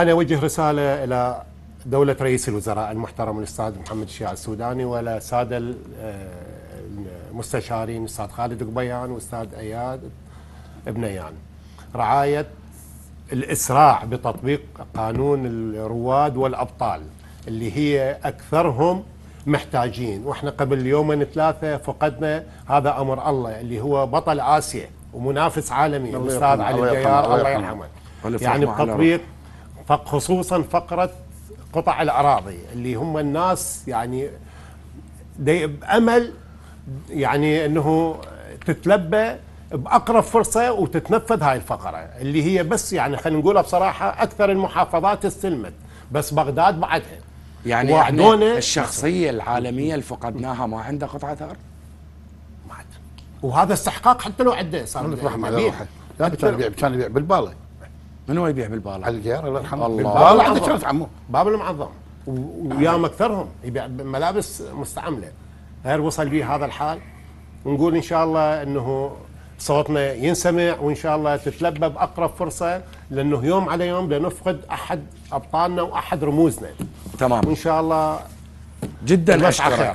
أنا أوجه رسالة إلى دولة رئيس الوزراء المحترم الأستاذ محمد الشيع السوداني وإلى سادة آه، المستشارين الأستاذ خالد قبيان والأستاذ أياد ابنيان رعاية الإسراع بتطبيق قانون الرواد والأبطال اللي هي أكثرهم محتاجين وإحنا قبل يومين ثلاثة فقدنا هذا أمر الله اللي هو بطل آسيا ومنافس عالمي الأستاذ علي الديار الله يرحمه يعني بتطبيق خصوصا فقرة قطع الأراضي اللي هم الناس يعني دي بأمل يعني أنه تتلبى باقرب فرصه وتتنفذ هاي الفقره اللي هي بس يعني خلينا نقولها بصراحه اكثر المحافظات استلمت بس بغداد بعدها يعني وعدونا الشخصيه العالميه اللي فقدناها ما عندها قطعه ارض وهذا استحقاق حتى لو عداه صار يعني ما مع واحد لا كان يبيع بالباله من هو يبيع بالبالة؟ الجير الله يرحمه الله عند شرف عمو باب المعظم وياهم اكثرهم يبيع ملابس مستعمله غير وصل به هذا الحال ونقول ان شاء الله انه صوتنا ينسمع وان شاء الله تتلبى باقرب فرصه لانه يوم على يوم بنفقد احد ابطالنا واحد رموزنا تمام وان شاء الله جدا اشكرك